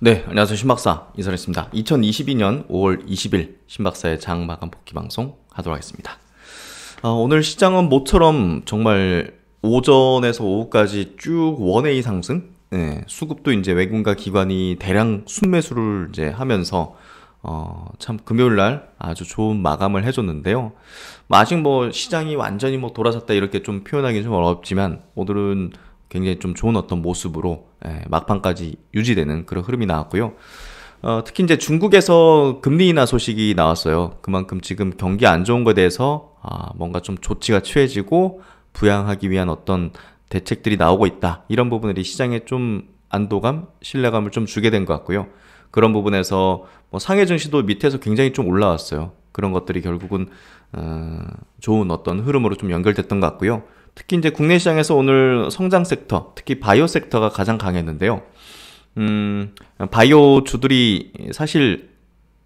네, 안녕하세요. 신박사 이선습니다 2022년 5월 20일 신박사의 장마감 복귀 방송 하도록 하겠습니다. 아, 오늘 시장은 모처럼 정말 오전에서 오후까지 쭉원웨의 상승? 네, 수급도 이제 외국과 기관이 대량 순매수를 이제 하면서 어, 참 금요일 날 아주 좋은 마감을 해줬는데요. 뭐 아직 뭐 시장이 완전히 뭐 돌아섰다 이렇게 좀 표현하기 는좀 어렵지만 오늘은 굉장히 좀 좋은 어떤 모습으로 예, 막판까지 유지되는 그런 흐름이 나왔고요. 어, 특히 이제 중국에서 금리 인하 소식이 나왔어요. 그만큼 지금 경기 안 좋은 것에 대해서 아, 뭔가 좀 조치가 취해지고 부양하기 위한 어떤 대책들이 나오고 있다. 이런 부분들이 시장에 좀 안도감, 신뢰감을 좀 주게 된 것 같고요. 그런 부분에서 뭐 상해 증시도 밑에서 굉장히 좀 올라왔어요. 그런 것들이 결국은 어, 좋은 어떤 흐름으로 좀 연결됐던 것 같고요. 특히 이제 국내 시장에서 오늘 성장 섹터, 특히 바이오 섹터가 가장 강했는데요. 음, 바이오 주들이 사실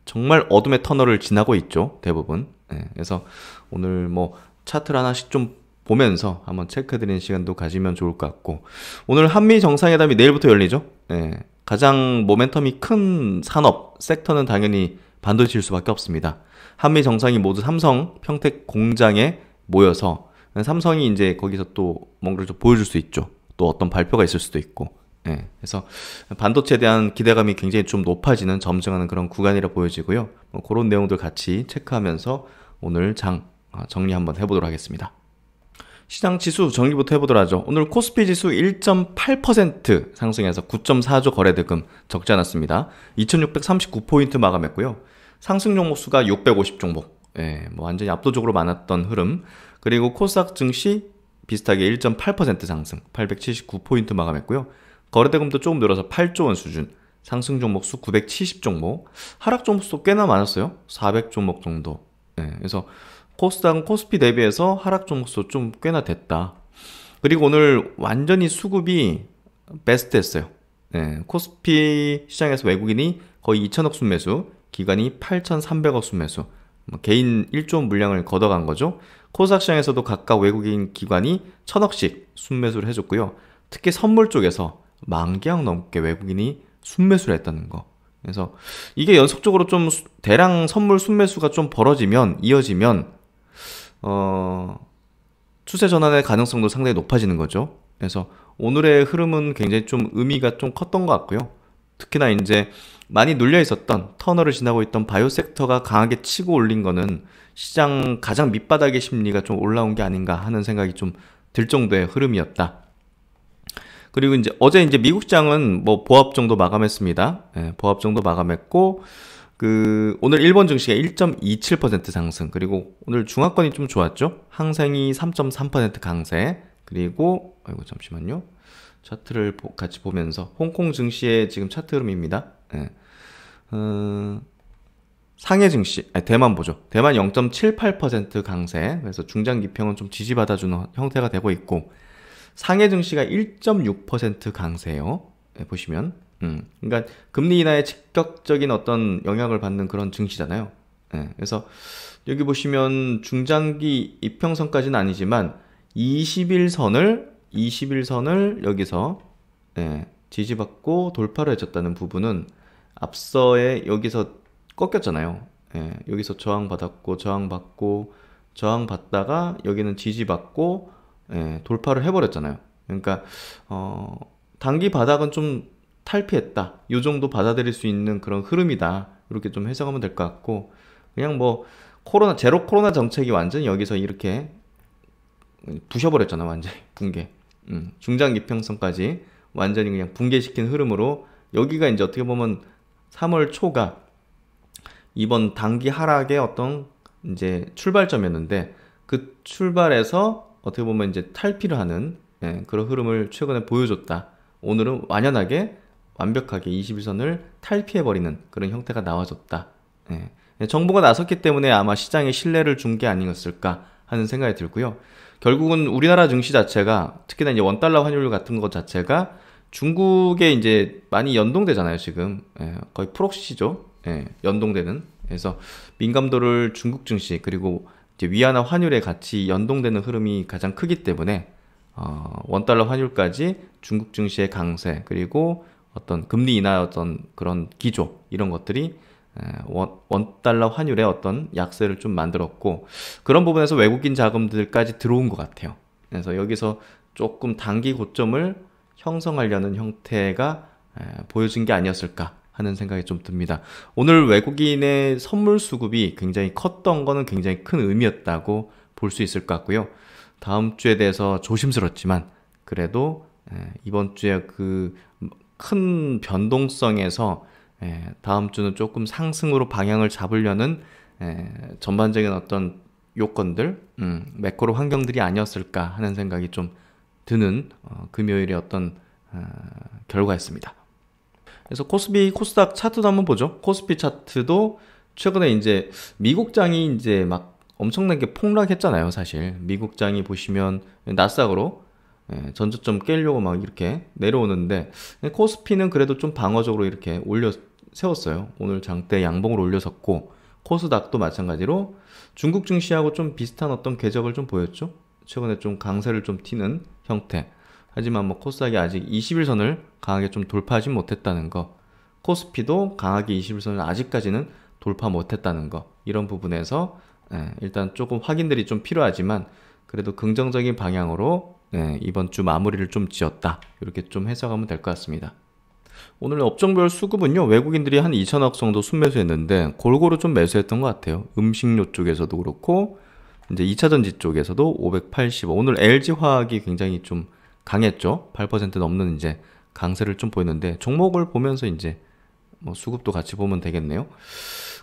정말 어둠의 터널을 지나고 있죠. 대부분. 네, 그래서 오늘 뭐 차트를 하나씩 좀 보면서 한번 체크해드리는 시간도 가지면 좋을 것 같고 오늘 한미 정상회담이 내일부터 열리죠. 네, 가장 모멘텀이 큰 산업 섹터는 당연히 반도체일 수밖에 없습니다. 한미 정상이 모두 삼성 평택 공장에 모여서 삼성이 이제 거기서 또 뭔가를 좀 보여줄 수 있죠. 또 어떤 발표가 있을 수도 있고. 예. 그래서 반도체에 대한 기대감이 굉장히 좀 높아지는 점증하는 그런 구간이라 보여지고요. 뭐 그런 내용들 같이 체크하면서 오늘 장 어, 정리 한번 해보도록 하겠습니다. 시장 지수 정리부터 해보도록 하죠. 오늘 코스피 지수 1.8% 상승해서 9.4조 거래대금 적지 않았습니다. 2639포인트 마감했고요. 상승 종목 수가 650종목, 예, 뭐 완전히 압도적으로 많았던 흐름. 그리고 코스닥 증시 비슷하게 1.8% 상승, 879포인트 마감했고요. 거래대금도 조금 늘어서 8조 원 수준, 상승 종목 수 970종목, 하락 종목 수도 꽤나 많았어요. 400종목 정도. 예, 그래서 코스닥은 코스피 대비해서 하락 종목 수도좀 꽤나 됐다. 그리고 오늘 완전히 수급이 베스트 했어요. 예, 코스피 시장에서 외국인이 거의 2천억 순매수, 기간이 8,300억 순매수, 뭐 개인 1조 물량을 걷어간 거죠. 코스닥 시장에서도 각각 외국인 기관이 천억씩 순매수를 해줬고요. 특히 선물 쪽에서 만 개억 넘게 외국인이 순매수를 했다는 거. 그래서 이게 연속적으로 좀 대량 선물 순매수가 좀 벌어지면 이어지면 어 추세 전환의 가능성도 상당히 높아지는 거죠. 그래서 오늘의 흐름은 굉장히 좀 의미가 좀 컸던 것 같고요. 특히나 이제 많이 눌려 있었던 터널을 지나고 있던 바이오 섹터가 강하게 치고 올린 거는 시장 가장 밑바닥의 심리가 좀 올라온 게 아닌가 하는 생각이 좀 들 정도의 흐름이었다. 그리고 이제 어제 이제 미국 시장은 뭐 보합 정도 마감했습니다. 예, 보합 정도 마감했고 그 오늘 일본 증시가 1.27% 상승. 그리고 오늘 중화권이 좀 좋았죠. 항생이 3.3% 강세. 그리고 아이고 잠시만요. 차트를 같이 보면서 홍콩 증시의 지금 차트 흐름입니다. 네. 어, 상해 증시, 아니, 대만 보죠. 대만 0.78% 강세, 그래서 중장기평은 좀 지지받아주는 형태가 되고 있고 상해 증시가 1.6% 강세요. 네, 보시면, 음, 그러니까 금리 인하에 직접적인 어떤 영향을 받는 그런 증시잖아요. 네, 그래서 여기 보시면 중장기 이평선까지는 아니지만 21선을 21선을 여기서 예, 지지받고 돌파를 해줬다는 부분은 앞서에 여기서 꺾였잖아요. 예, 여기서 저항받았고 저항받고 저항받다가 여기는 지지받고 예, 돌파를 해버렸잖아요. 그러니까 어, 단기 바닥은 좀 탈피했다. 이 정도 받아들일 수 있는 그런 흐름이다. 이렇게 좀 해석하면 될 것 같고 그냥 뭐 코로나 제로 코로나 정책이 완전히 여기서 이렇게 부셔버렸잖아 완전히 붕괴. 음, 중장 기평선까지 완전히 그냥 붕괴시킨 흐름으로 여기가 이제 어떻게 보면 3월 초가 이번 단기 하락의 어떤 이제 출발점이었는데 그 출발에서 어떻게 보면 이제 탈피를 하는 예, 그런 흐름을 최근에 보여줬다. 오늘은 완연하게 완벽하게 21선을 탈피해버리는 그런 형태가 나와줬다. 예, 예. 정부가 나섰기 때문에 아마 시장에 신뢰를 준 게 아니었을까 하는 생각이 들고요. 결국은 우리나라 증시 자체가 특히나 이제 원달러 환율 같은 것 자체가 중국에 이제 많이 연동되잖아요, 지금. 예, 거의 프록시죠. 예, 연동되는. 그래서 민감도를 중국 증시 그리고 이제 위안화 환율에 같이 연동되는 흐름이 가장 크기 때문에 어, 원달러 환율까지 중국 증시의 강세 그리고 어떤 금리 인하 어떤 그런 기조 이런 것들이 예, 원, 달러 환율의 어떤 약세를 좀 만들었고 그런 부분에서 외국인 자금들까지 들어온 것 같아요. 그래서 여기서 조금 단기 고점을 형성하려는 형태가 예, 보여진 게 아니었을까 하는 생각이 좀 듭니다. 오늘 외국인의 선물 수급이 굉장히 컸던 거는 굉장히 큰 의미였다고 볼 수 있을 것 같고요. 다음 주에 대해서 조심스럽지만 그래도 예, 이번 주에 그 큰 변동성에서 예, 다음 주는 조금 상승으로 방향을 잡으려는 예, 전반적인 어떤 요건들, 음, 매크로 환경들이 아니었을까 하는 생각이 좀 드는 어, 금요일의 어떤 어, 결과였습니다. 그래서 코스피 코스닥 차트도 한번 보죠. 코스피 차트도 최근에 이제 미국장이 이제 막 엄청나게 폭락했잖아요, 사실. 미국장이 보시면 나스닥으로 예, 전저점 깨려고 막 이렇게 내려오는데 코스피는 그래도 좀 방어적으로 이렇게 올려 세웠어요. 오늘 장대 양봉을 올려섰고 코스닥도 마찬가지로 중국 증시하고 좀 비슷한 어떤 궤적을 좀 보였죠. 최근에 좀 강세를 좀 튀는 형태. 하지만 뭐 코스닥이 아직 21선을 강하게 좀 돌파하지 못했다는 거. 코스피도 강하게 21선을 아직까지는 돌파 못했다는 거. 이런 부분에서 예, 일단 조금 확인들이 좀 필요하지만 그래도 긍정적인 방향으로 예, 이번 주 마무리를 좀 지었다. 이렇게 좀 해석하면 될 것 같습니다. 오늘 업종별 수급은요, 외국인들이 한 2천억 정도 순매수했는데, 골고루 좀 매수했던 것 같아요. 음식료 쪽에서도 그렇고, 이제 2차전지 쪽에서도 5 8 5 오늘 LG화학이 굉장히 좀 강했죠? 8% 넘는 이제 강세를 좀 보였는데, 종목을 보면서 이제 뭐 수급도 같이 보면 되겠네요.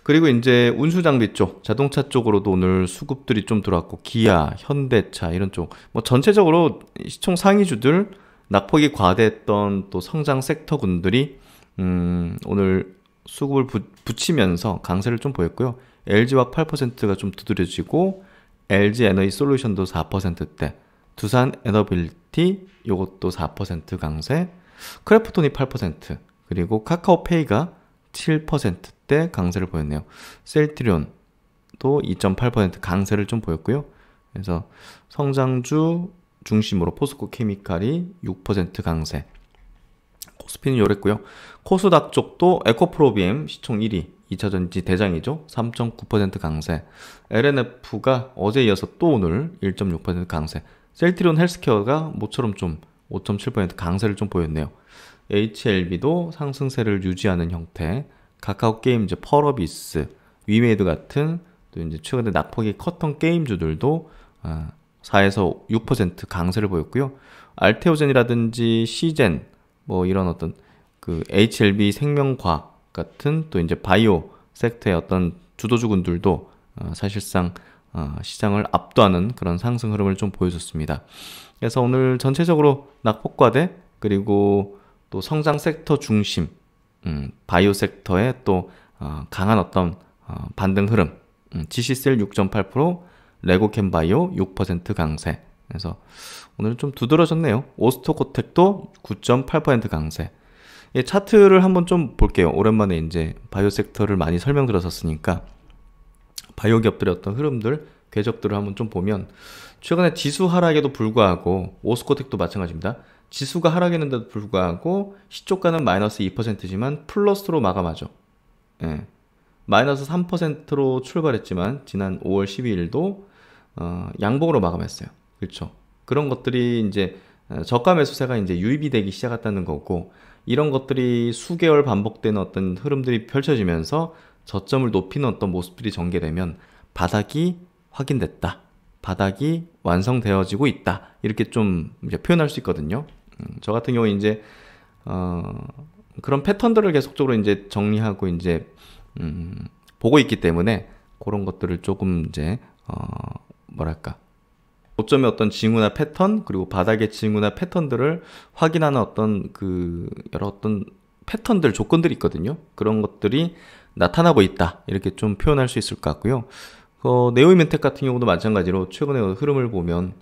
그리고 이제 운수장비 쪽, 자동차 쪽으로도 오늘 수급들이 좀 들어왔고, 기아, 현대차 이런 쪽, 뭐 전체적으로 시총 상위주들 낙폭이 과대했던 또 성장 섹터군들이 음, 오늘 수급을 부, 붙이면서 강세를 좀 보였고요. l g 화 8%가 좀 두드려지고 LG 에너지 솔루션도 4%대, 두산 에너빌티 요것도 4% 강세, 크래프톤이 8%, 그리고 카카오페이가 7%대 강세를 보였네요. 셀트리온도 2.8% 강세를 좀 보였고요. 그래서 성장주 중심으로 포스코 케미칼이 6% 강세. 코스피는 요랬고요. 코스닥 쪽도 에코프로비엠 시총 1위, 2차전지 대장이죠. 3.9% 강세. LNF가 어제 이어서 또 오늘 1.6% 강세. 셀트리온 헬스케어가 모처럼 좀 5.7% 강세를 좀 보였네요. HLB도 상승세를 유지하는 형태. 카카오 게임즈, 펄어비스, 위메이드 같은 또 이제 최근에 낙폭이 컸던 게임주들도 아, 4에서 6% 강세를 보였고요. 알테오젠이라든지 시젠 뭐 이런 어떤 그 HLB 생명과 같은 또 이제 바이오 섹터의 어떤 주도주군들도 어, 사실상 어, 시장을 압도하는 그런 상승 흐름을 좀 보여줬습니다. 그래서 오늘 전체적으로 낙폭과대 그리고 또 성장 섹터 중심 음, 바이오 섹터의 또 어, 강한 어떤 어, 반등 흐름 음, GC셀 6.8% 레고캔바이오 6% 강세. 그래서 오늘은 좀 두드러졌네요. 오스토코텍도 9.8% 강세. 예, 차트를 한번 좀 볼게요. 오랜만에 이제 바이오 섹터를 많이 설명드렸었으니까 바이오 기업들의 어떤 흐름들, 궤적들을 한번 좀 보면 최근에 지수 하락에도 불구하고 오스코텍도 마찬가지입니다. 지수가 하락했는데도 불구하고 시초가는 마이너스 2%지만 플러스로 마감하죠. 예. 마이너스 3%로 출발했지만 지난 5월 12일도 어, 양봉으로 마감했어요. 그렇죠? 그런 것들이 이제 어, 저가 매수세가 이제 유입이 되기 시작했다는 거고 이런 것들이 수개월 반복되 어떤 흐름들이 펼쳐지면서 저점을 높이는 어떤 모습들이 전개되면 바닥이 확인됐다. 바닥이 완성되어지고 있다. 이렇게 좀 표현할 수 있거든요. 음, 저 같은 경우 이제 어, 그런 패턴들을 계속적으로 이제 정리하고 이제 음, 보고 있기 때문에 그런 것들을 조금 이제 어, 뭐랄까 고점의 어떤 징후나 패턴 그리고 바닥의 징후나 패턴들을 확인하는 어떤 그 여러 어떤 패턴들 조건들이 있거든요 그런 것들이 나타나고 있다 이렇게 좀 표현할 수 있을 것 같고요 어, 네오이멘텍 같은 경우도 마찬가지로 최근의 흐름을 보면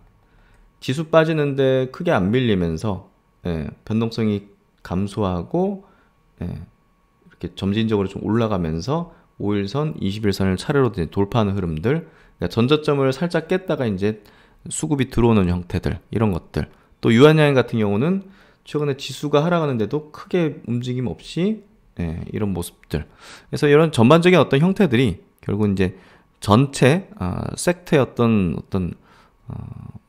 지수 빠지는데 크게 안 밀리면서 예, 변동성이 감소하고 예, 이렇게 점진적으로 좀 올라가면서 5일선, 20일선을 차례로 돌파하는 흐름들 그러니까 전저점을 살짝 깼다가 이제 수급이 들어오는 형태들 이런 것들 또 유한양행 같은 경우는 최근에 지수가 하락하는데도 크게 움직임 없이 예, 이런 모습들 그래서 이런 전반적인 어떤 형태들이 결국 이제 전체 어, 아, 섹터의 어떤 어떤 어,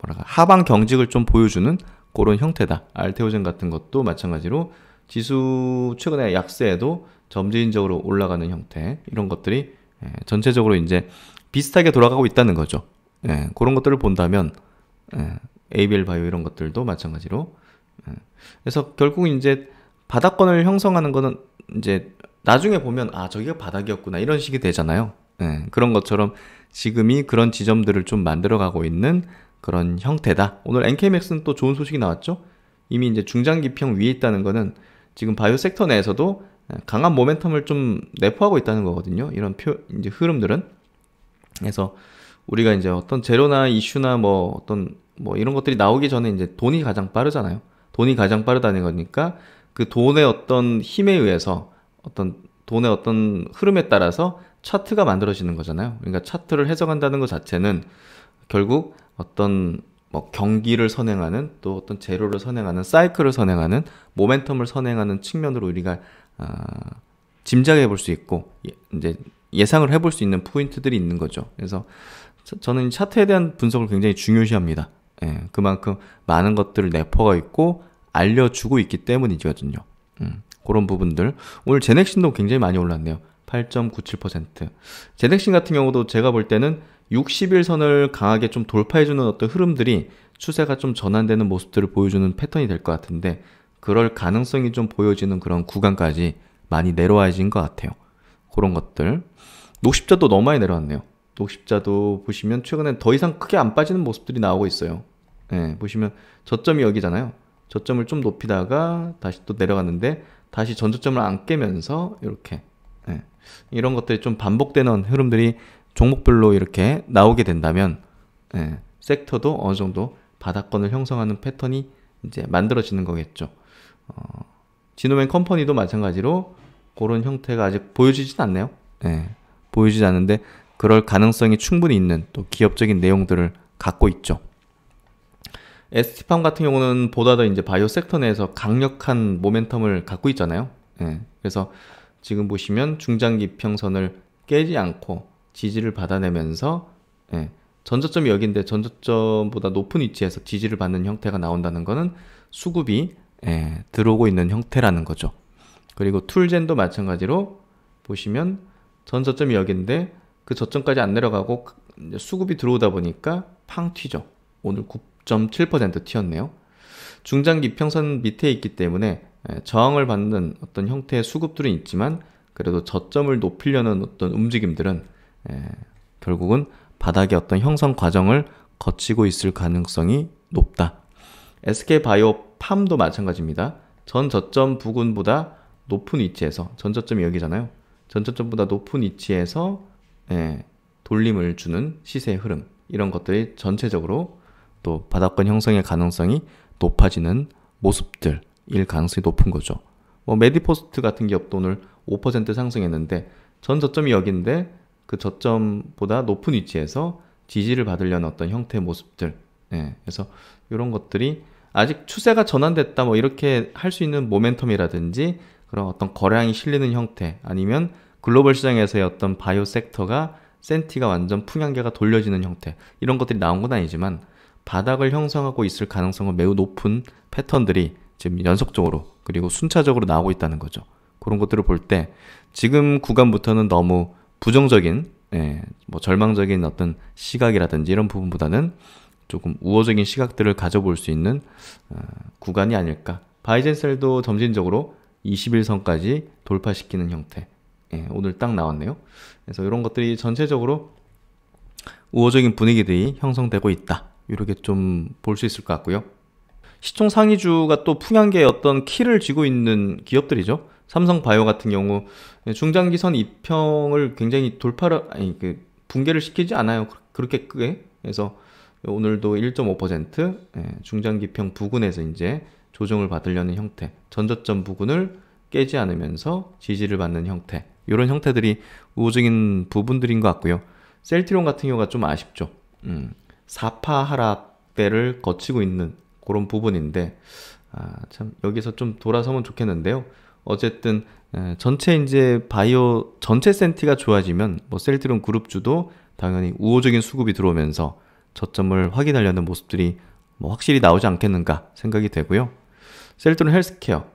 뭐랄까 하방 경직을 좀 보여주는 그런 형태다 알테오젠 같은 것도 마찬가지로 지수 최근에 약세에도 점진적으로 올라가는 형태 이런 것들이 예, 전체적으로 이제 비슷하게 돌아가고 있다는 거죠. 예, 그런 것들을 본다면 예, ABL 바이오 이런 것들도 마찬가지로 예, 그래서 결국 이제 바닥권을 형성하는 거는 이제 나중에 보면 아 저기가 바닥이었구나 이런 식이 되잖아요. 예, 그런 것처럼 지금이 그런 지점들을 좀 만들어가고 있는 그런 형태다. 오늘 NK맥스는 또 좋은 소식이 나왔죠. 이미 이제 중장기평 위에 있다는 거는 지금 바이오 섹터 내에서도 예, 강한 모멘텀을 좀 내포하고 있다는 거거든요. 이런 표, 이제 흐름들은. 그래서 우리가 이제 어떤 재료나 이슈나 뭐 어떤 뭐 이런 것들이 나오기 전에 이제 돈이 가장 빠르잖아요. 돈이 가장 빠르다는 거니까 그 돈의 어떤 힘에 의해서 어떤 돈의 어떤 흐름에 따라서 차트가 만들어지는 거잖아요. 그러니까 차트를 해석한다는 것 자체는 결국 어떤 뭐 경기를 선행하는 또 어떤 재료를 선행하는 사이클을 선행하는 모멘텀을 선행하는 측면으로 우리가 아, 짐작해 볼 수 있고 예, 이제 예상을 해볼 수 있는 포인트들이 있는 거죠. 그래서 저는 차트에 대한 분석을 굉장히 중요시합니다. 예, 그만큼 많은 것들을 내포가 있고 알려주고 있기 때문이거든요. 음, 그런 부분들. 오늘 제넥신도 굉장히 많이 올랐네요. 8.97%. 제넥신 같은 경우도 제가 볼 때는 60일선을 강하게 좀 돌파해주는 어떤 흐름들이 추세가 좀 전환되는 모습들을 보여주는 패턴이 될 것 같은데 그럴 가능성이 좀 보여지는 그런 구간까지 많이 내려와진 것 같아요. 그런 것들. 녹십자도 너무 많이 내려왔네요. 녹십자도 보시면 최근엔 더 이상 크게 안 빠지는 모습들이 나오고 있어요. 예, 보시면 저점이 여기잖아요. 저점을 좀 높이다가 다시 또 내려갔는데 다시 전저점을 안 깨면서 이렇게 예, 이런 것들이 좀 반복되는 흐름들이 종목별로 이렇게 나오게 된다면 예, 섹터도 어느 정도 바닥권을 형성하는 패턴이 이제 만들어지는 거겠죠. 어, 지노맨 컴퍼니도 마찬가지로 그런 형태가 아직 보여지진 않네요. 네, 보여지지 않는데 그럴 가능성이 충분히 있는 또 기업적인 내용들을 갖고 있죠. 에스티팜 같은 경우는 보다 더 이제 바이오 섹터 내에서 강력한 모멘텀을 갖고 있잖아요. 네, 그래서 지금 보시면 중장기 평선을 깨지 않고 지지를 받아내면서 네, 전저점이 여기인데 전저점보다 높은 위치에서 지지를 받는 형태가 나온다는 것은 수급이 예, 들어오고 있는 형태라는 거죠. 그리고 툴젠도 마찬가지로 보시면 전 저점이 여기인데 그 저점까지 안 내려가고 수급이 들어오다 보니까 팡 튀죠. 오늘 9.7% 튀었네요. 중장기 평선 밑에 있기 때문에 예, 저항을 받는 어떤 형태의 수급들은 있지만 그래도 저점을 높이려는 어떤 움직임들은 예, 결국은 바닥의 어떤 형성 과정을 거치고 있을 가능성이 높다. SK바이오 팜도 마찬가지입니다. 전 저점 부근보다 높은 위치에서 전저점이 여기잖아요. 전저점보다 높은 위치에서 예, 돌림을 주는 시세 흐름 이런 것들이 전체적으로 또 바닥권 형성의 가능성이 높아지는 모습들일 가능성이 높은 거죠. 뭐 메디포스트 같은 기업도 오늘 5% 상승했는데 전 저점이 여기인데 그 저점보다 높은 위치에서 지지를 받으려는 어떤 형태의 모습들. 예, 그래서 이런 것들이 아직 추세가 전환됐다 뭐 이렇게 할 수 있는 모멘텀이라든지 그런 어떤 거량이 실리는 형태 아니면 글로벌 시장에서의 어떤 바이오 섹터가 센티가 완전 풍향계가 돌려지는 형태 이런 것들이 나온 건 아니지만 바닥을 형성하고 있을 가능성은 매우 높은 패턴들이 지금 연속적으로 그리고 순차적으로 나오고 있다는 거죠. 그런 것들을 볼 때 지금 구간부터는 너무 부정적인 예, 뭐 절망적인 어떤 시각이라든지 이런 부분보다는 조금 우호적인 시각들을 가져볼 수 있는 어, 구간이 아닐까. 바이젠셀도 점진적으로 21선까지 돌파시키는 형태. 예, 오늘 딱 나왔네요. 그래서 이런 것들이 전체적으로 우호적인 분위기들이 형성되고 있다. 이렇게 좀 볼 수 있을 것 같고요. 시총 상위주가 또 풍향계의 어떤 키를 쥐고 있는 기업들이죠. 삼성바이오 같은 경우 중장기선 입형을 굉장히 돌파를 아니 그 붕괴를 시키지 않아요. 그, 그렇게 크게. 그래서 오늘도 1.5% 예, 중장기평 부근에서 이제 조정을 받으려는 형태, 전저점 부근을 깨지 않으면서 지지를 받는 형태 이런 형태들이 우호적인 부분들인 것 같고요. 셀트론 같은 경우가 좀 아쉽죠. 음, 4파 하락대를 거치고 있는 그런 부분인데 아, 참 여기서 좀 돌아서면 좋겠는데요. 어쨌든 전체 이제 바이오 전체 센티가 좋아지면 뭐 셀트론 그룹주도 당연히 우호적인 수급이 들어오면서 저점을 확인하려는 모습들이 뭐 확실히 나오지 않겠는가 생각이 되고요. 셀트론 헬스케어,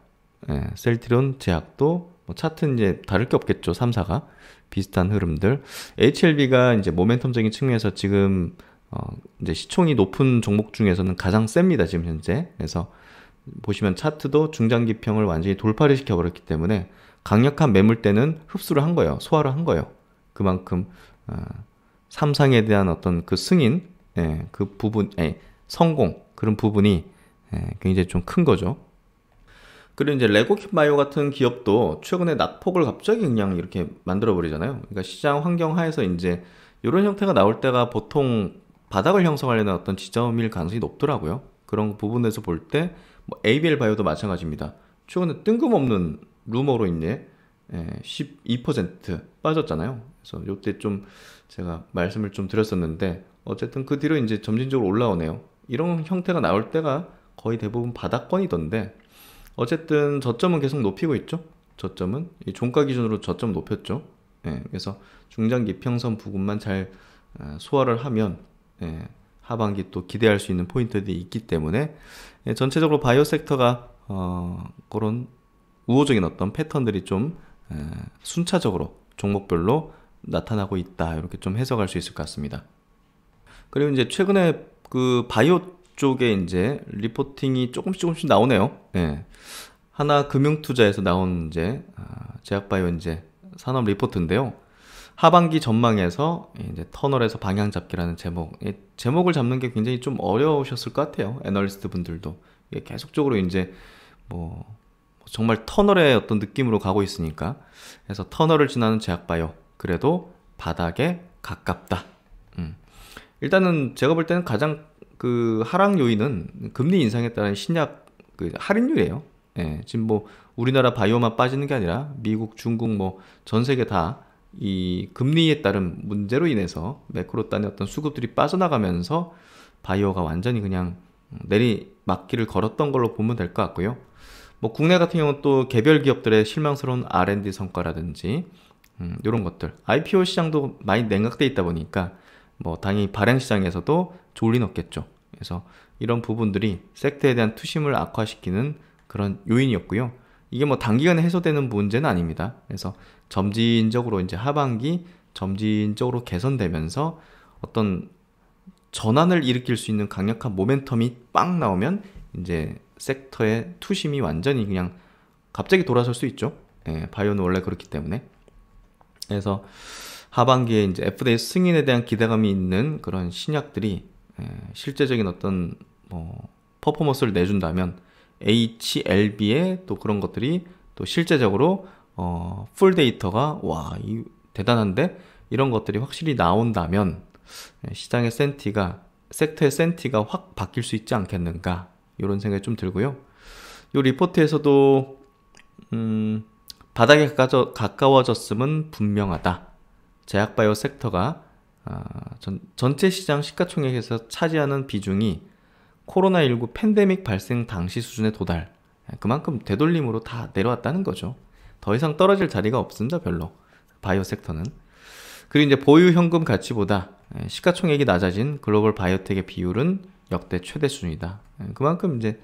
예, 셀트론 제약도 뭐차트 이제 다를 게 없겠죠. 3사가 비슷한 흐름들. HLB가 이제 모멘텀적인 측면에서 지금 어, 이제 시총이 높은 종목 중에서는 가장 셉니다. 지금 현재. 그래서 보시면 차트도 중장기평을 완전히 돌파를 시켜버렸기 때문에 강력한 매물대는 흡수를 한 거예요. 소화를 한 거예요. 그만큼 어, 삼상에 대한 어떤 그 승인, 예, 그 부분, 예, 성공 그런 부분이 예, 굉장히 좀 큰 거죠. 그리고 이제 레고킷 바이오 같은 기업도 최근에 낙폭을 갑자기 그냥 이렇게 만들어 버리잖아요. 그러니까 시장 환경 하에서 이제 이런 형태가 나올 때가 보통 바닥을 형성하려는 어떤 지점일 가능성이 높더라고요. 그런 부분에서 볼 때뭐 ABL 바이오도 마찬가지입니다. 최근에 뜬금없는 루머로 인해 12% 예, 빠졌잖아요. 그래서 요때 좀 제가 말씀을 좀 드렸었는데 어쨌든 그 뒤로 이제 점진적으로 올라오네요. 이런 형태가 나올 때가 거의 대부분 바닥권이던데 어쨌든 저점은 계속 높이고 있죠. 저점은 이 종가 기준으로 저점 높였죠. 예, 그래서 중장기 평선 부분만 잘 아, 소화를 하면 예, 하반기 또 기대할 수 있는 포인트들이 있기 때문에 예, 전체적으로 바이오 섹터가 어, 그런 우호적인 어떤 패턴들이 좀 예, 순차적으로 종목별로 나타나고 있다 이렇게 좀 해석할 수 있을 것 같습니다. 그리고 이제 최근에 그 바이오 쪽에 이제 리포팅이 조금씩 조금씩 나오네요. 네. 하나 금융투자에서 나온 이제 아, 제약바이오 이제 산업 리포트인데요. 하반기 전망에서 이제 터널에서 방향 잡기라는 제목 제목을 잡는 게 굉장히 좀 어려우셨을 것 같아요 애널리스트 분들도 계속적으로 이제 뭐 정말 터널의 어떤 느낌으로 가고 있으니까 그래서 터널을 지나는 제약바이오 그래도 바닥에 가깝다 음. 일단은 제가 볼 때는 가장 그 하락 요인은 금리 인상에 따른 신약 그 할인율이에요. 예, 지금 뭐 우리나라 바이오만 빠지는 게 아니라 미국, 중국 뭐 전 세계 다 이 금리에 따른 문제로 인해서 매크로 단의 어떤 수급들이 빠져나가면서 바이오가 완전히 그냥 내리막기를 걸었던 걸로 보면 될 것 같고요. 뭐 국내 같은 경우또 개별 기업들의 실망스러운 R&D 성과라든지 음, 이런 것들 IPO 시장도 많이 냉각돼 있다 보니까 뭐 당연히 발행 시장에서도 졸린 없겠죠. 그래서 이런 부분들이 섹터에 대한 투심을 악화시키는 그런 요인이었고요. 이게 뭐 단기간에 해소되는 문제는 아닙니다. 그래서 점진적으로 이제 하반기 점진적으로 개선되면서 어떤 전환을 일으킬 수 있는 강력한 모멘텀이 빵 나오면 이제 섹터의 투심이 완전히 그냥 갑자기 돌아설 수 있죠. 예, 바이오는 원래 그렇기 때문에. 그래서 하반기에 이제 FDA 승인에 대한 기대감이 있는 그런 신약들이 예, 실제적인 어떤 뭐 퍼포먼스를 내준다면 h l b 에또 그런 것들이 또 실제적으로 어, 풀 데이터가 와 이, 대단한데 이런 것들이 확실히 나온다면 예, 시장의 센티가 섹터의 센티가 확 바뀔 수 있지 않겠는가 이런 생각이 좀 들고요. 이 리포트에서도 음, 바닥에 가까워졌음은 분명하다. 제약바이오 섹터가 아, 전, 전체 시장 시가총액에서 차지하는 비중이 코로나19 팬데믹 발생 당시 수준에 도달. 예, 그만큼 되돌림으로 다 내려왔다는 거죠. 더 이상 떨어질 자리가 없습니다, 별로. 바이오 섹터는. 그리고 이제 보유 현금 가치보다 예, 시가총액이 낮아진 글로벌 바이오텍의 비율은 역대 최대 수준이다. 예, 그만큼 이제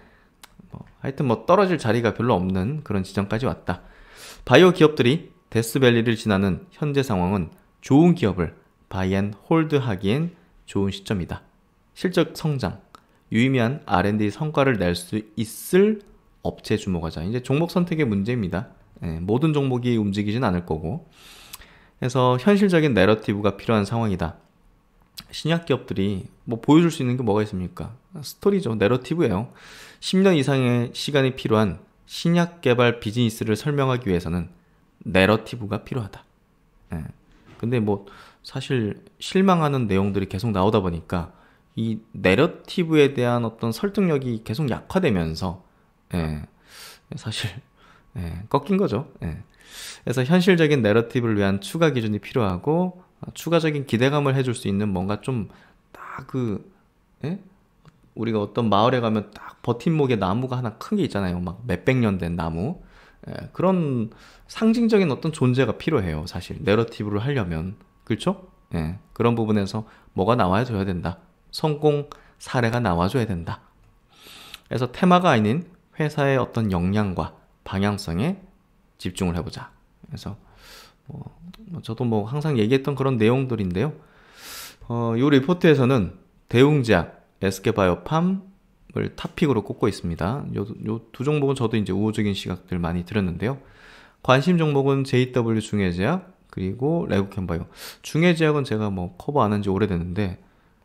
뭐 하여튼 뭐 떨어질 자리가 별로 없는 그런 지점까지 왔다. 바이오 기업들이 데스밸리를 지나는 현재 상황은 좋은 기업을 바이앤 홀드 하기엔 좋은 시점이다. 실적 성장, 유의미한 R&D 성과를 낼 수 있을 업체 주목하자. 이제 종목 선택의 문제입니다. 예, 모든 종목이 움직이진 않을 거고. 그래서 현실적인 내러티브가 필요한 상황이다. 신약 기업들이 뭐 보여줄 수 있는 게 뭐가 있습니까? 스토리죠. 내러티브예요. 10년 이상의 시간이 필요한 신약 개발 비즈니스를 설명하기 위해서는 내러티브가 필요하다. 예. 근데 뭐 사실 실망하는 내용들이 계속 나오다 보니까 이 내러티브에 대한 어떤 설득력이 계속 약화되면서 예, 사실 예, 꺾인 거죠. 예. 그래서 현실적인 내러티브를 위한 추가 기준이 필요하고 어, 추가적인 기대감을 해줄 수 있는 뭔가 좀 딱그 예? 우리가 어떤 마을에 가면 딱 버팀목에 나무가 하나 큰 게 있잖아요. 막 몇백 년 된 나무. 예, 그런 상징적인 어떤 존재가 필요해요. 사실 내러티브를 하려면. 그렇죠? 예, 그런 부분에서 뭐가 나와줘야 된다. 성공 사례가 나와줘야 된다. 그래서 테마가 아닌 회사의 어떤 역량과 방향성에 집중을 해보자. 그래서 뭐, 뭐 저도 뭐 항상 얘기했던 그런 내용들인데요. 어, 이 리포트에서는 대웅제약, SK바이오팜을 탑픽으로 꼽고 있습니다. 요, 요 종목은 저도 이제 우호적인 시각들 많이 들었는데요. 관심 종목은 JW 중해제약, 그리고 레고 캔바이오. 중해 제약은 제가 뭐 커버 안한지 오래됐는데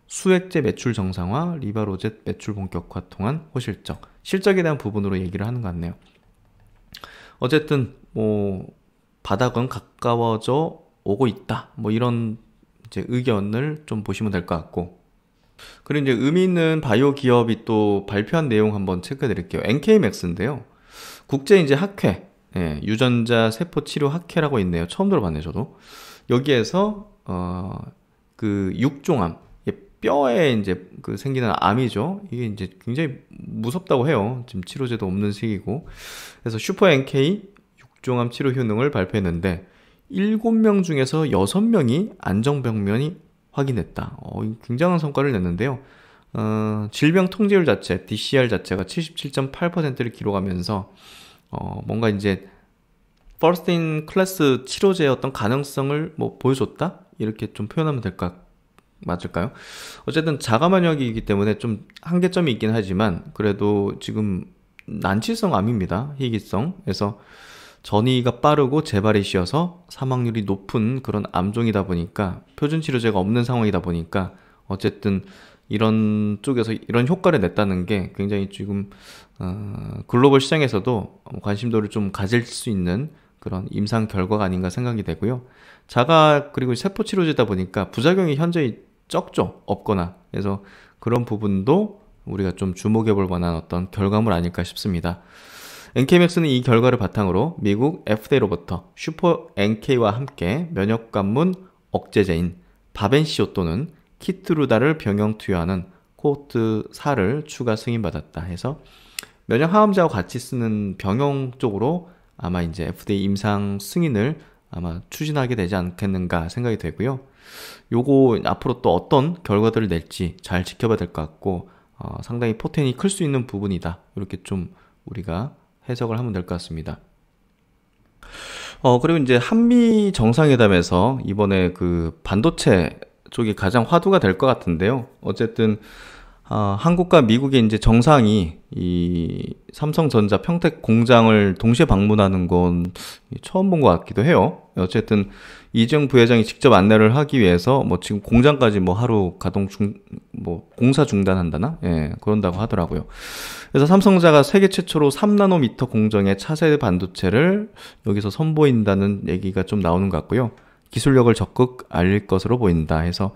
수액제 매출 정상화, 리바로젯 매출 본격화 통한 호실적, 실적에 대한 부분으로 얘기를 하는 것 같네요. 어쨌든 뭐 바닥은 가까워져 오고 있다. 뭐 이런 이제 의견을 좀 보시면 될 것 같고. 그리고 이제 의미 있는 바이오 기업이 또 발표한 내용 한번 체크해 드릴게요. NK맥스인데요. 국제 이제 학회 예, 유전자 세포 치료 학회라고 있네요. 처음 들어봤네요, 저도. 여기에서 어, 그 육종암, 뼈에 이제 그 생기는 암이죠. 이게 이제 굉장히 무섭다고 해요. 지금 치료제도 없는 시기고. 그래서 슈퍼 NK 육종암 치료 효능을 발표했는데 7명 중에서 6명이 안정병면이 확인했다. 어, 굉장한 성과를 냈는데요. 어, 질병 통제율 자체, DCR 자체가 77.8%를 기록하면서 어, 뭔가 이제 퍼스트 인 클래스 치료제의 어떤 가능성을 뭐 보여줬다? 이렇게 좀 표현하면 될까 맞을까요? 어쨌든 자가만약이기 때문에 좀 한계점이 있긴 하지만 그래도 지금 난치성 암입니다. 희귀성. 그래서 전이가 빠르고 재발이 쉬어서 사망률이 높은 그런 암종이다 보니까 표준 치료제가 없는 상황이다 보니까 어쨌든 이런 쪽에서 이런 효과를 냈다는 게 굉장히 지금 어, 글로벌 시장에서도 관심도를 좀 가질 수 있는 그런 임상 결과가 아닌가 생각이 되고요. 자가 그리고 세포 치료제다 보니까 부작용이 현재 적죠. 없거나. 그래서 그런 부분도 우리가 좀 주목해 볼 만한 어떤 결과물 아닐까 싶습니다. NK맥스는 이 결과를 바탕으로 미국 FDA로부터 슈퍼 NK와 함께 면역 관문 억제제인 바벤시오 또는 키트루다를 병영 투여하는 코호트 4를 추가 승인받았다 해서 면역 항암제와 같이 쓰는 병영 쪽으로 아마 이제 FDA 임상 승인을 아마 추진하게 되지 않겠는가 생각이 되고요. 요거 앞으로 또 어떤 결과들을 낼지 잘 지켜봐야 될 것 같고 어, 상당히 포텐이 클 수 있는 부분이다. 이렇게 좀 우리가 해석을 하면 될 것 같습니다. 어, 그리고 이제 한미 정상회담에서 이번에 그 반도체 쪽이 가장 화두가 될 것 같은데요. 어쨌든 어, 한국과 미국의 이제 정상이 이 삼성전자 평택 공장을 동시에 방문하는 건 처음 본 것 같기도 해요. 어쨌든 이정 부회장이 직접 안내를 하기 위해서 뭐 지금 공장까지 뭐 하루 가동 중 뭐 공사 중단한다나 예 그런다고 하더라고요. 그래서 삼성자가 세계 최초로 3나노미터 공정의 차세 대 반도체를 여기서 선보인다는 얘기가 좀 나오는 것 같고요. 기술력을 적극 알릴 것으로 보인다 해서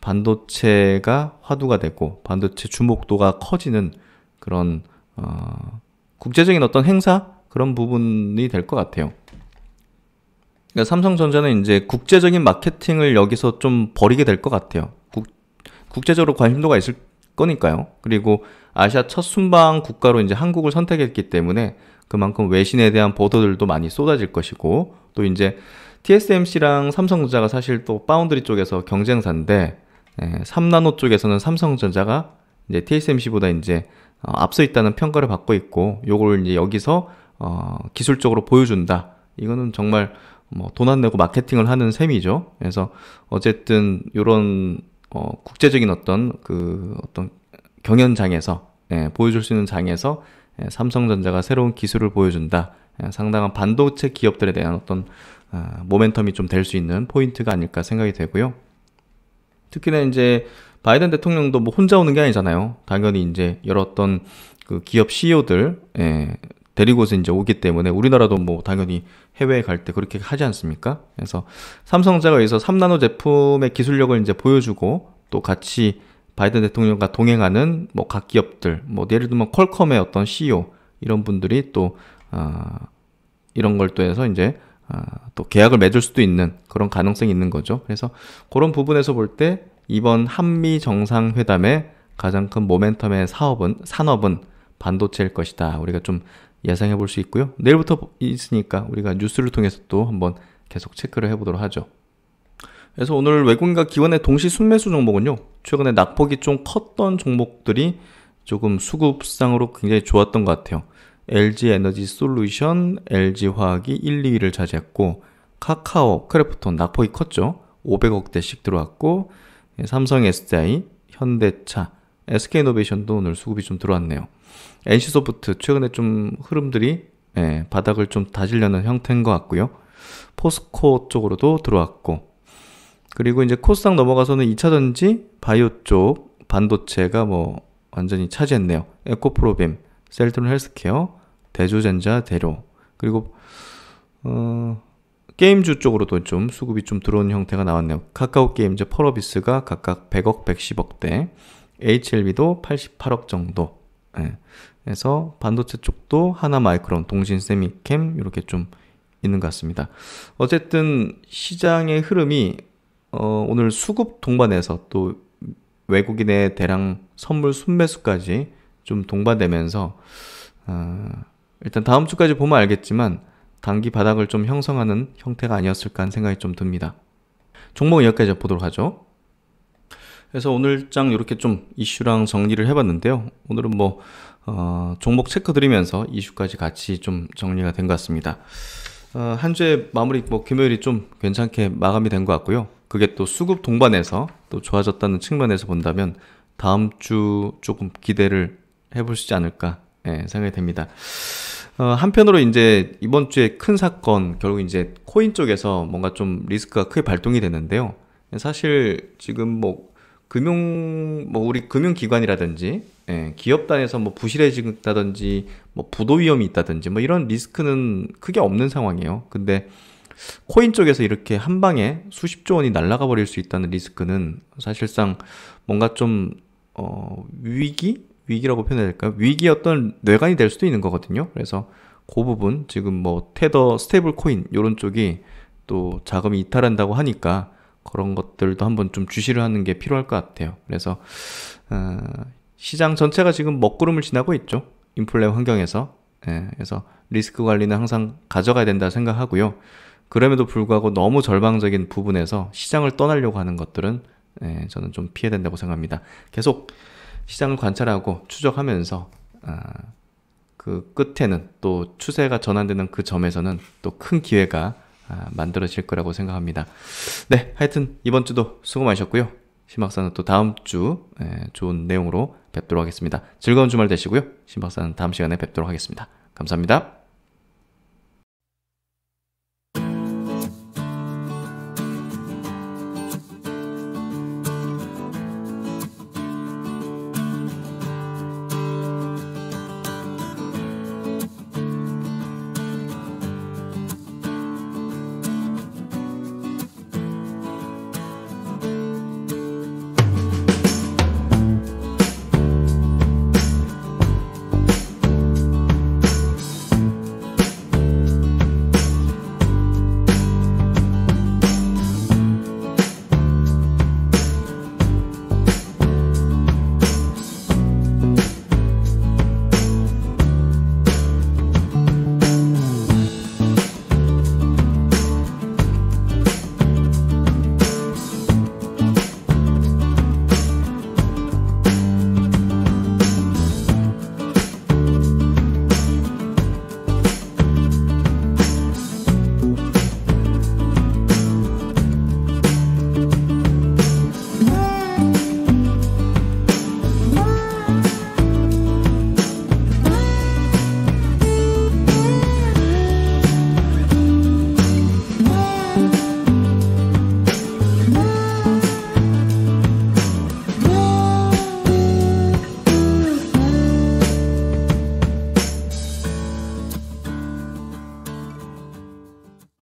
반도체가 화두가 되고 반도체 주목도가 커지는 그런 어, 국제적인 어떤 행사 그런 부분이 될 것 같아요. 그러니까 삼성전자는 이제 국제적인 마케팅을 여기서 좀 버리게 될 것 같아요. 국, 국제적으로 관심도가 있을 거니까요. 그리고 아시아 첫 순방 국가로 이제 한국을 선택했기 때문에 그만큼 외신에 대한 보도들도 많이 쏟아질 것이고 또 이제 TSMC랑 삼성전자가 사실 또 파운드리 쪽에서 경쟁사인데 예, 3나노 쪽에서는 삼성전자가 이제 TSMC보다 이제 어, 앞서 있다는 평가를 받고 있고 요걸 이제 여기서 어, 기술적으로 보여준다. 이거는 정말 뭐돈 안 내고 마케팅을 하는 셈이죠. 그래서 어쨌든 요런 어, 국제적인 어떤 그 어떤 경연장에서 예, 보여줄 수 있는 장에서 예, 삼성전자가 새로운 기술을 보여준다. 예, 상당한 반도체 기업들에 대한 어떤 아, 모멘텀이 좀 될 수 있는 포인트가 아닐까 생각이 되고요. 특히나 이제 바이든 대통령도 뭐 혼자 오는 게 아니잖아요. 당연히 이제 여러 어떤 그 기업 CEO들 예, 데리고서 이제 오기 때문에 우리나라도 뭐 당연히 해외에 갈 때 그렇게 하지 않습니까? 그래서 삼성자가 여기서 3나노 제품의 기술력을 이제 보여주고 또 같이 바이든 대통령과 동행하는 뭐 각 기업들, 뭐 예를 들면 퀄컴의 어떤 CEO 이런 분들이 또 어, 이런 걸 또 해서 이제 아, 또 계약을 맺을 수도 있는 그런 가능성이 있는 거죠. 그래서 그런 부분에서 볼 때 이번 한미 정상회담의 가장 큰 모멘텀의 사업은 산업은 반도체일 것이다. 우리가 좀 예상해 볼 수 있고요. 내일부터 있으니까 우리가 뉴스를 통해서 또 한번 계속 체크를 해 보도록 하죠. 그래서 오늘 외국인과 기원의 동시 순매수 종목은요. 최근에 낙폭이 좀 컸던 종목들이 조금 수급상으로 굉장히 좋았던 것 같아요. LG 에너지 솔루션, LG 화학이 1, 2위를 차지했고 카카오, 크래프톤, 낙폭이 컸죠. 500억대씩 들어왔고 예, 삼성 SDI, 현대차, SK이노베이션도 오늘 수급이 좀 들어왔네요. NC소프트 최근에 좀 흐름들이 예, 바닥을 좀 다지려는 형태인 것 같고요. 포스코 쪽으로도 들어왔고 그리고 이제 코스닥 넘어가서는 2차전지, 바이오 쪽, 반도체가 뭐 완전히 차지했네요. 에코프로빔, 셀트론 헬스케어, 대조전자, 대료 그리고 어, 게임주 쪽으로도 좀 수급이 좀 들어오는 형태가 나왔네요. 카카오 게임즈, 펄어비스가 각각 100억, 110억대, HLB도 88억 정도. 예. 그래서 반도체 쪽도 하나 마이크론, 동신 세미캠 이렇게 좀 있는 것 같습니다. 어쨌든 시장의 흐름이 어, 오늘 수급 동반해서 또 외국인의 대량 선물 순매수까지 좀 동반되면서 어, 일단 다음 주까지 보면 알겠지만 단기 바닥을 좀 형성하는 형태가 아니었을까 하는 생각이 좀 듭니다. 종목 여기까지 보도록 하죠. 그래서 오늘 장 이렇게 좀 이슈랑 정리를 해봤는데요. 오늘은 뭐 어, 종목 체크 드리면서 이슈까지 같이 좀 정리가 된 것 같습니다. 어, 한 주의 마무리 뭐 금요일이 좀 괜찮게 마감이 된 것 같고요. 그게 또 수급 동반해서 또 좋아졌다는 측면에서 본다면 다음 주 조금 기대를 해보시지 않을까 예, 생각이 됩니다. 어, 한편으로 이제 이번 주에 큰 사건 결국 이제 코인 쪽에서 뭔가 좀 리스크가 크게 발동이 되는데요. 사실 지금 뭐 금융 뭐 우리 금융기관이라든지 예, 기업 단에서 뭐 부실해진다든지 뭐 부도 위험이 있다든지 뭐 이런 리스크는 크게 없는 상황이에요. 근데 코인 쪽에서 이렇게 한 방에 수십조 원이 날아가 버릴 수 있다는 리스크는 사실상 뭔가 좀 어, 위기 위기라고 표현해야 될까요? 위기 어떤 뇌관이 될 수도 있는 거거든요. 그래서 그 부분 지금 뭐 테더 스테이블 코인 요런 쪽이 또 자금이 이탈한다고 하니까 그런 것들도 한번 좀 주시를 하는 게 필요할 것 같아요. 그래서 어, 시장 전체가 지금 먹구름을 지나고 있죠. 인플레 환경에서 예, 그래서 리스크 관리는 항상 가져가야 된다 생각하고요. 그럼에도 불구하고 너무 절망적인 부분에서 시장을 떠나려고 하는 것들은 예, 저는 좀 피해야 된다고 생각합니다. 계속 시장을 관찰하고 추적하면서 아, 그 끝에는 또 추세가 전환되는 그 점에서는 또 큰 기회가 아, 만들어질 거라고 생각합니다. 네, 하여튼 이번 주도 수고 많으셨고요. 심박사는 또 다음 주 예, 좋은 내용으로 뵙도록 하겠습니다. 즐거운 주말 되시고요. 심박사는 다음 시간에 뵙도록 하겠습니다. 감사합니다.